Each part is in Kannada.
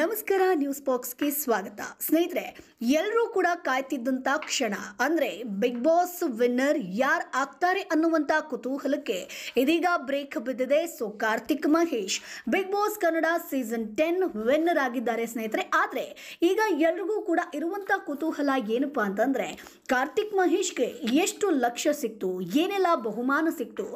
ನಮಸ್ಕಾರ ನ್ಯೂಸ್ ಬಾಕ್ಸ್ಗೆ ಸ್ವಾಗತ ಸ್ನೇಹಿತರೆ ಎಲ್ಲರೂ ಕೂಡ ಕಾಯ್ತಿದ್ದಂಥ ಕ್ಷಣ ಅಂದರೆ ಬಿಗ್ ಬಾಸ್ ವಿನ್ನರ್ ಯಾರು ಆಗ್ತಾರೆ ಅನ್ನುವಂಥ ಕುತೂಹಲಕ್ಕೆ ಇದೀಗ ಬ್ರೇಕ್ ಬಿದ್ದಿದೆ so Karthik Mahesh Big Boss Kannada season ten winner ಆಗಿದ್ದಾರೆ ಸ್ನೇಹಿತರೆ ಆದರೆ ಈಗ ಎಲ್ರಿಗೂ ಕೂಡ ಇರುವಂಥ ಕುತೂಹಲ ಏನಪ್ಪ ಅಂತಂದರೆ ಕಾರ್ತಿಕ್ ಮಹೇಶ್ಗೆ ಎಷ್ಟು ಲಕ್ಷ ಸಿಕ್ತು ಏನೆಲ್ಲ ಬಹುಮಾನ ಸಿಕ್ತು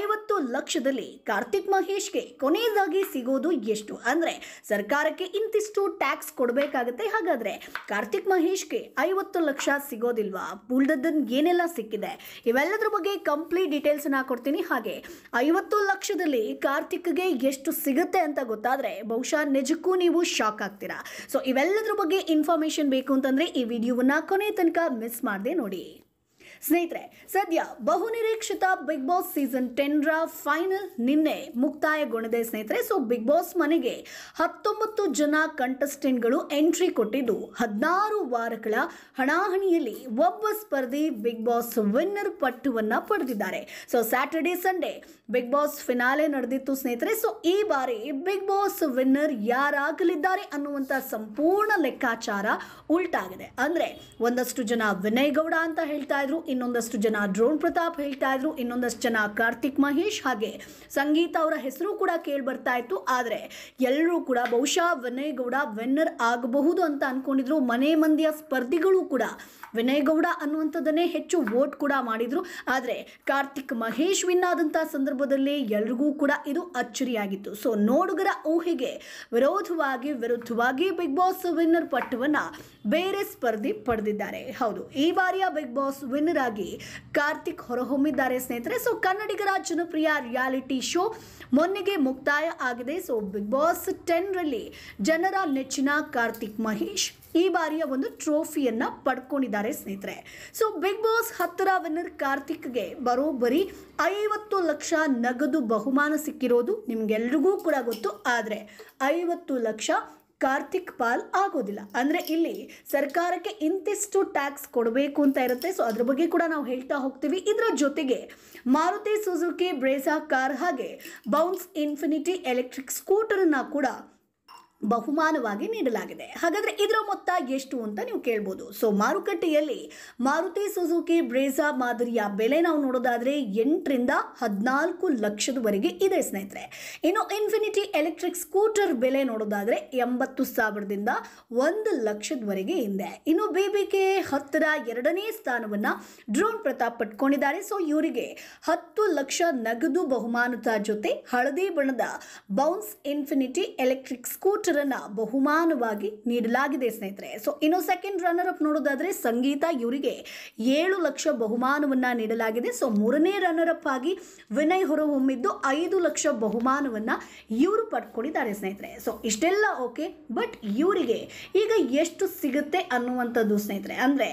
ಐವತ್ತು ಲಕ್ಷದಲ್ಲಿ ಕಾರ್ತಿಕ್ ಮಹೇಶ್ಗೆ ಕೊನೆಯದಾಗಿ ಸಿಗೋದು ಎಷ್ಟು ಅಂದರೆ ಸರ್ಕಾರಕ್ಕೆ ಇಂತಿಷ್ಟು ಟ್ಯಾಕ್ಸ್ ಕೊಡಬೇಕಾಗತ್ತೆ ಹಾಗಾದರೆ ಕಾರ್ತಿಕ್ ಮಹೇಶ್ಗೆ ಐವತ್ತು ಲಕ್ಷ ಸಿಗೋದಿಲ್ವಾ ಬುಲ್ಡದ್ದನ್ ಏನೆಲ್ಲ ಸಿಕ್ಕಿದೆ ಇವೆಲ್ಲದ್ರ ಬಗ್ಗೆ ಕಂಪ್ಲೀಟ್ ಡೀಟೇಲ್ಸ್ ನಾ ಕೊಡ್ತೀನಿ ಹಾಗೆ ಐವತ್ತು ಲಕ್ಷದಲ್ಲಿ ಕಾರ್ತಿಕ್ಗೆ ಎಷ್ಟು ಸಿಗುತ್ತೆ ಅಂತ ಗೊತ್ತಾದರೆ ಬಹುಶಃ ನಿಜಕ್ಕೂ ನೀವು ಶಾಕ್ ಆಗ್ತೀರಾ ಸೊ ಇವೆಲ್ಲದ್ರ ಬಗ್ಗೆ ಇನ್ಫಾರ್ಮೇಷನ್ ಬೇಕು ಅಂತಂದರೆ ಈ ವಿಡಿಯೋವನ್ನ ಕೊನೆ ತನಕ ಮಿಸ್ ಮಾಡದೆ ನೋಡಿ ಸ್ನೇಹಿತರೆ ಸದ್ಯ ಬಹು ನಿರೀಕ್ಷಿತ ಬಿಗ್ ಬಾಸ್ ಸೀಸನ್ ರ ಫೈನಲ್ ನಿನ್ನೆ ಮುಕ್ತಾಯಗೊಂಡಿದೆ ಸ್ನೇಹಿತರೆ ಸೊ ಬಿಗ್ ಬಾಸ್ ಮನೆಗೆ ಹತ್ತೊಂಬತ್ತು ಜನ ಕಂಟೆಸ್ಟೆಂಟ್ಗಳು ಎಂಟ್ರಿ ಕೊಟ್ಟಿದ್ದು ಹದಿನಾರು ವಾರಗಳ ಹಣಾಹಣಿಯಲ್ಲಿ ಒಬ್ಬ ಸ್ಪರ್ಧಿ ಬಿಗ್ ಬಾಸ್ ವಿನ್ನರ್ ಪಟ್ಟುವನ್ನು ಪಡೆದಿದ್ದಾರೆ so Saturday Sunday Big Boss finale ನಡೆದಿತ್ತು ಸ್ನೇಹಿತರೆ ಸೊ ಈ ಬಾರಿ ಬಿಗ್ ಬಾಸ್ ವಿನ್ನರ್ ಯಾರಾಗಲಿದ್ದಾರೆ ಅನ್ನುವಂಥ ಸಂಪೂರ್ಣ ಲೆಕ್ಕಾಚಾರ ಉಲ್ಟಾಗಿದೆ ಅಂದರೆ ಒಂದಷ್ಟು ಜನ ವಿನಯ್ ಗೌಡ ಅಂತ ಹೇಳ್ತಾ ಇದ್ರು ಇನ್ನೊಂದಷ್ಟು ಜನ ಡ್ರೋನ್ ಪ್ರತಾಪ್ ಹೇಳ್ತಾ ಇದ್ರು ಇನ್ನೊಂದಷ್ಟು ಜನ ಕಾರ್ತಿಕ್ ಮಹೇಶ್ ಹಾಗೆ ಸಂಗೀತ ಅವರ ಹೆಸರು ಕೂಡ ಕೇಳಿ ಬರ್ತಾ ಇತ್ತು ಆದರೆ ಎಲ್ಲರೂ ಕೂಡ ಬಹುಶಃ ವಿನಯ್ ಗೌಡ ವಿನ್ನರ್ ಆಗಬಹುದು ಅಂತ ಅನ್ಕೊಂಡಿದ್ರು ಮನೆ ಮಂದಿಯ ಸ್ಪರ್ಧಿಗಳು ಕೂಡ ವಿನಯ್ ಗೌಡ ಅನ್ನುವಂಥದ್ದನ್ನೇ ಹೆಚ್ಚು ವೋಟ್ ಕೂಡ ಮಾಡಿದ್ರು ಆದರೆ ಕಾರ್ತಿಕ್ ಮಹೇಶ್ ವಿನ್ ಆದಂಥ ಸಂದರ್ಭದಲ್ಲಿ ಎಲ್ರಿಗೂ ಕೂಡ ಇದು ಅಚ್ಚರಿಯಾಗಿತ್ತು ಸೊ ನೋಡುಗರ ಊಹೆಗೆ ವಿರೋಧವಾಗಿ ವಿರುದ್ಧವಾಗಿ ಬಿಗ್ ಬಾಸ್ ವಿನ್ನರ್ ಪಟ್ಟವನ್ನ ಬೇರೆ ಸ್ಪರ್ಧಿ ಪಡೆದಿದ್ದಾರೆ ಹೌದು ಈ ಬಾರಿಯ ಬಿಗ್ ಬಾಸ್ ವಿನ್ನರ್ ಆಗಿ ಕಾರ್ತಿಕ್ ಹೊರಹೊಮ್ಮಿದ್ದಾರೆ ಸ್ನೇಹಿತರೆ ಸೊ ಕನ್ನಡಿಗರ ಜನಪ್ರಿಯ ರಿಯಾಲಿಟಿ ಶೋ ಮೊನ್ನೆಗೆ ಮುಕ್ತಾಯ ಆಗಿದೆ ಸೊ ಬಿಗ್ ಬಾಸ್ ರಲ್ಲಿ ಜನರ ನೆಚ್ಚಿನ ಕಾರ್ತಿಕ್ ಮಹೇಶ್ ಈ ಬಾರಿಯ ಒಂದು ಟ್ರೋಫಿಯನ್ನು ಪಡ್ಕೊಂಡಿದ್ದಾರೆ ಸ್ನೇಹಿತರೆ ಸೊ ಬಿಗ್ ಬಾಸ್ ಹತ್ತರ ವಿನ್ನರ್ ಕಾರ್ತಿಕ್ಗೆ ಬರೋಬ್ಬರಿ ಐವತ್ತು ಲಕ್ಷ ನಗದು ಬಹುಮಾನ ಸಿಕ್ಕಿರೋದು ನಿಮ್ಗೆಲ್ರಿಗೂ ಕೂಡ ಗೊತ್ತು ಆದರೆ ಐವತ್ತು ಲಕ್ಷ ಕಾರ್ತಿಕ್ ಪಾಲ್ ಆಗೋದಿಲ್ಲ ಅಂದರೆ ಇಲ್ಲಿ ಸರ್ಕಾರಕ್ಕೆ ಇಂತಿಷ್ಟು ಟ್ಯಾಕ್ಸ್ ಕೊಡಬೇಕು ಅಂತ ಇರುತ್ತೆ ಸೊ ಅದ್ರ ಬಗ್ಗೆ ಕೂಡ ನಾವು ಹೇಳ್ತಾ ಹೋಗ್ತೀವಿ ಇದರ ಜೊತೆಗೆ ಮಾರುತಿ ಸುಜುಕಿ ಬ್ರೇಸಾ ಕಾರ್ ಹಾಗೆ ಬೌನ್ಸ್ ಇನ್ಫಿನಿಟಿ ಎಲೆಕ್ಟ್ರಿಕ್ ಸ್ಕೂಟರನ್ನು ಕೂಡ ಬಹುಮಾನವಾಗಿ ನೀಡಲಾಗಿದೆ ಹಾಗಾದರೆ ಇದರ ಮೊತ್ತ ಎಷ್ಟು ಅಂತ ನೀವು ಕೇಳ್ಬೋದು ಸೊ ಮಾರುಕಟ್ಟೆಯಲ್ಲಿ ಮಾರುತಿ ಸುಜುಕಿ ಬ್ರೇಜಾ ಮಾದರಿಯ ಬೆಲೆ ನಾವು ನೋಡೋದಾದರೆ ಎಂಟರಿಂದ ಹದಿನಾಲ್ಕು ಲಕ್ಷದವರೆಗೆ ಇದೆ ಸ್ನೇಹಿತರೆ ಇನ್ನು ಇನ್ಫಿನಿಟಿ ಎಲೆಕ್ಟ್ರಿಕ್ ಸ್ಕೂಟರ್ ಬೆಲೆ ನೋಡೋದಾದರೆ ಎಂಬತ್ತು ಸಾವಿರದಿಂದ ಒಂದು ಲಕ್ಷದವರೆಗೆ ಇದೆ ಇನ್ನು ಬಿ ಬಿ ಹತ್ತರ ಎರಡನೇ ಸ್ಥಾನವನ್ನು ಡ್ರೋನ್ ಪ್ರತಾಪ್ ಪಟ್ಕೊಂಡಿದ್ದಾರೆ ಸೊ ಇವರಿಗೆ ಹತ್ತು ಲಕ್ಷ ನಗದು ಬಹುಮಾನದ ಜೊತೆ ಹಳದಿ ಬಣ್ಣದ ಬೌನ್ಸ್ ಇನ್ಫಿನಿಟಿ ಎಲೆಕ್ಟ್ರಿಕ್ ಸ್ಕೂಟರ್ ಬಹುಮಾನವಾಗಿ ನೀಡಲಾಗಿದೆ ಸ್ನೇಹಿತರೆ ಸೊ ಇನ್ನು ಸೆಕೆಂಡ್ ರನ್ನರ್ ಅಪ್ ನೋಡೋದಾದ್ರೆ ಸಂಗೀತ ಇವರಿಗೆ ಏಳು ಲಕ್ಷ ಬಹುಮಾನವನ್ನ ನೀಡಲಾಗಿದೆ ಸೊ ಮೂರನೇ ರನ್ನರ್ ಅಪ್ ಆಗಿ ವಿನಯ್ ಹೊರಹೊಮ್ಮಿದ್ದು ಐದು ಲಕ್ಷ ಬಹುಮಾನವನ್ನ ಇವರು ಪಡ್ಕೊಂಡಿದ್ದಾರೆ ಸ್ನೇಹಿತರೆ ಸೊ ಇಷ್ಟೆಲ್ಲ ಓಕೆ ಬಟ್ ಇವರಿಗೆ ಈಗ ಎಷ್ಟು ಸಿಗುತ್ತೆ ಅನ್ನುವಂಥದ್ದು ಸ್ನೇಹಿತರೆ ಅಂದರೆ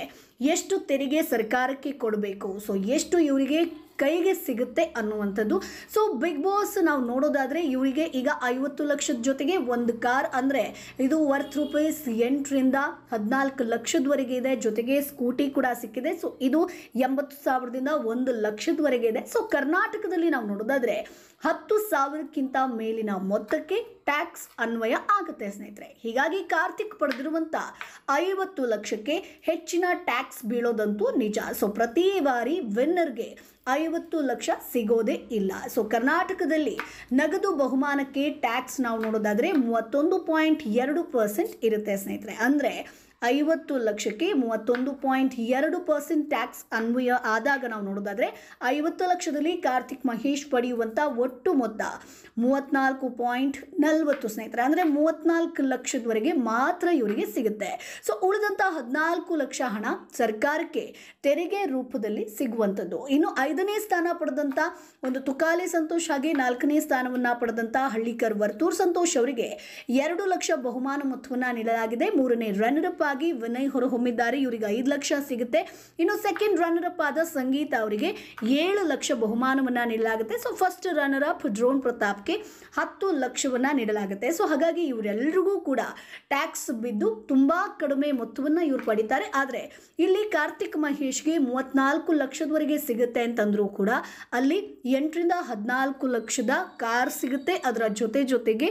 ಎಷ್ಟು ತೆರಿಗೆ ಸರ್ಕಾರಕ್ಕೆ ಕೊಡಬೇಕು ಸೊ ಎಷ್ಟು ಇವರಿಗೆ ಕೈಗೆ ಸಿಗುತ್ತೆ ಅನ್ನುವಂಥದ್ದು ಸೊ ಬಿಗ್ ಬಾಸ್ ನಾವು ನೋಡೋದಾದರೆ ಇವರಿಗೆ ಈಗ ಐವತ್ತು ಲಕ್ಷದ ಜೊತೆಗೆ ಒಂದು ಕಾರ್ ಅಂದರೆ ಇದು ವರ್ತ್ ರುಪೀಸ್ ಎಂಟರಿಂದ ಹದಿನಾಲ್ಕು ಲಕ್ಷದವರೆಗೆ ಇದೆ ಜೊತೆಗೆ ಸ್ಕೂಟಿ ಕೂಡ ಸಿಕ್ಕಿದೆ ಸೊ ಇದು ಎಂಬತ್ತು ಸಾವಿರದಿಂದ ಒಂದು ಲಕ್ಷದವರೆಗೆ ಇದೆ ಸೊ ಕರ್ನಾಟಕದಲ್ಲಿ ನಾವು ನೋಡೋದಾದರೆ ಹತ್ತು ಸಾವಿರಕ್ಕಿಂತ ಮೇಲಿನ ಮೊತ್ತಕ್ಕೆ ಟ್ಯಾಕ್ಸ್ ಅನ್ವಯ ಆಗುತ್ತೆ ಸ್ನೇಹಿತರೆ ಹೀಗಾಗಿ ಕಾರ್ತಿಕ್ ಪಡೆದಿರುವಂಥ ಐವತ್ತು ಲಕ್ಷಕ್ಕೆ ಹೆಚ್ಚಿನ ಟ್ಯಾಕ್ಸ್ ಬೀಳೋದಂತೂ ನಿಜ ಸೊ ಪ್ರತಿ ಬಾರಿ ವಿನ್ನರ್ಗೆ ಐವತ್ತು ಲಕ್ಷ ಸಿಗೋದೇ ಇಲ್ಲ ಸೊ ಕರ್ನಾಟಕದಲ್ಲಿ ನಗದು ಬಹುಮಾನಕ್ಕೆ ಟ್ಯಾಕ್ಸ್ ನಾವು ನೋಡೋದಾದರೆ ಮೂವತ್ತೊಂದು ಪಾಯಿಂಟ್ ಎರಡು ಪರ್ಸೆಂಟ್ ಇರುತ್ತೆ ಸ್ನೇಹಿತರೆ ಅಂದರೆ ಐವತ್ತು ಲಕ್ಷಕ್ಕೆ ಮೂವತ್ತೊಂದು ಪಾಯಿಂಟ್ ಎರಡು ಪರ್ಸೆಂಟ್ ಟ್ಯಾಕ್ಸ್ ಅನ್ವಯ ಆದಾಗ ನಾವು ನೋಡೋದಾದರೆ ಐವತ್ತು ಲಕ್ಷದಲ್ಲಿ ಕಾರ್ತಿಕ್ ಮಹೇಶ್ ಪಡೆಯುವಂಥ ಒಟ್ಟು ಮೊತ್ತ ಮೂವತ್ನಾಲ್ಕು ಪಾಯಿಂಟ್ ನಲವತ್ತು ಸ್ನೇಹಿತರೆ ಅಂದರೆ ಮೂವತ್ನಾಲ್ಕು ಲಕ್ಷದವರೆಗೆ ಮಾತ್ರ ಇವರಿಗೆ ಸಿಗುತ್ತೆ ಸೊ ಉಳಿದಂಥ ಹದಿನಾಲ್ಕು ಲಕ್ಷ ಹಣ ಸರ್ಕಾರಕ್ಕೆ ತೆರಿಗೆ ರೂಪದಲ್ಲಿ ಸಿಗುವಂಥದ್ದು ಇನ್ನು ಐದನೇ ಸ್ಥಾನ ಪಡೆದಂಥ ಒಂದು ತುಕಾಲಿ ಸಂತೋಷ್ ಹಾಗೆ ನಾಲ್ಕನೇ ಸ್ಥಾನವನ್ನು ಪಡೆದಂಥ ಹಳ್ಳಿಕರ್ ವರ್ತೂರ್ ಸಂತೋಷ್ ಅವರಿಗೆ ಎರಡು ಲಕ್ಷ ಬಹುಮಾನ ಮೊತ್ತವನ್ನು ನೀಡಲಾಗಿದೆ ಮೂರನೇ ರನ್ನರಪ್ಪ ಆಗಿ ವಿನಯ್ ಹೊರಹೊಮ್ಮಿದ್ದಾರೆ ಇವರಿಗೆ ಐದು ಲಕ್ಷ ಸಿಗುತ್ತೆ ಇನ್ನು ಸೆಕೆಂಡ್ ರನ್ನರ್ ಅಪ್ ಆದ ಸಂಗೀತ ಅವರಿಗೆ ಏಳು ಲಕ್ಷ ಬಹುಮಾನವನ್ನು ನೀಡಲಾಗುತ್ತೆ so first runner up drone ಪ್ರತಾಪ್ಗೆ ಹತ್ತು ಲಕ್ಷವನ್ನು ನೀಡಲಾಗುತ್ತೆ ಸೊ ಹಾಗಾಗಿ ಇವರೆಲ್ಲರಿಗೂ ಕೂಡ ಟ್ಯಾಕ್ಸ್ ಬಿದ್ದು ತುಂಬ ಕಡಿಮೆ ಮೊತ್ತವನ್ನು ಇವರು ಪಡಿತಾರೆ ಆದರೆ ಇಲ್ಲಿ ಕಾರ್ತಿಕ್ ಮಹೇಶ್ಗೆ ಮೂವತ್ನಾಲ್ಕು ಲಕ್ಷದವರೆಗೆ ಸಿಗುತ್ತೆ ಅಂತಂದರೂ ಕೂಡ ಅಲ್ಲಿ ಎಂಟರಿಂದ ಹದಿನಾಲ್ಕು ಲಕ್ಷದ ಕಾರ್ ಸಿಗುತ್ತೆ ಅದರ ಜೊತೆ ಜೊತೆಗೆ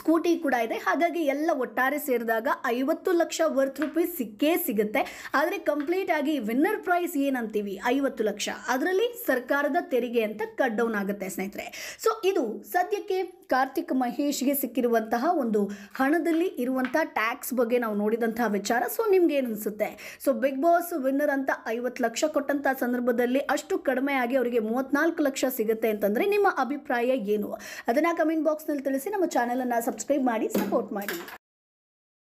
ಸ್ಕೂಟಿ ಕೂಡ ಇದೆ ಹಾಗಾಗಿ ಎಲ್ಲ ಒಟ್ಟಾರೆ ಸೇರಿದಾಗ ಐವತ್ತು ಲಕ್ಷ ವರ್ತ್ ರುಪೀಸ್ ಸಿಕ್ಕೇ ಸಿಗುತ್ತೆ ಆದರೆ ಕಂಪ್ಲೀಟ್ ಆಗಿ ವಿನ್ನರ್ ಪ್ರೈಸ್ ಏನಂತೀವಿ ಐವತ್ತು ಲಕ್ಷ ಅದರಲ್ಲಿ ಸರ್ಕಾರದ ತೆರಿಗೆ ಅಂತ ಕಟ್ ಡೌನ್ ಆಗುತ್ತೆ ಸ್ನೇಹಿತರೆ ಸೊ ಇದು ಸದ್ಯಕ್ಕೆ ಕಾರ್ತಿಕ್ ಮಹೇಶ್ಗೆ ಸಿಕ್ಕಿರುವಂತಹ ಒಂದು ಹಣದಲ್ಲಿ ಇರುವಂತಹ ಟ್ಯಾಕ್ಸ್ ಬಗ್ಗೆ ನಾವು ನೋಡಿದಂತಹ ವಿಚಾರ ಸೊ ನಿಮ್ಗೆ ಏನು ಅನಿಸುತ್ತೆ ಸೊ ಬಿಗ್ ಬಾಸ್ ವಿನ್ನರ್ ಅಂತ ಐವತ್ತು ಲಕ್ಷ ಕೊಟ್ಟಂತಹ ಸಂದರ್ಭದಲ್ಲಿ ಅಷ್ಟು ಕಡಿಮೆ ಆಗಿ ಅವರಿಗೆ ಮೂವತ್ನಾಲ್ಕು ಲಕ್ಷ ಸಿಗುತ್ತೆ ಅಂತಂದರೆ ನಿಮ್ಮ ಅಭಿಪ್ರಾಯ ಏನು ಅದನ್ನು ಕಮೆಂಟ್ ನಲ್ಲಿ ತಿಳಿಸಿ ನಮ್ಮ ಚಾನೆಲ್ ಚಾನಲನ್ನು ಸಬ್ಸ್ಕ್ರೈಬ್ ಮಾಡಿ ಸಪೋರ್ಟ್ ಮಾಡಿ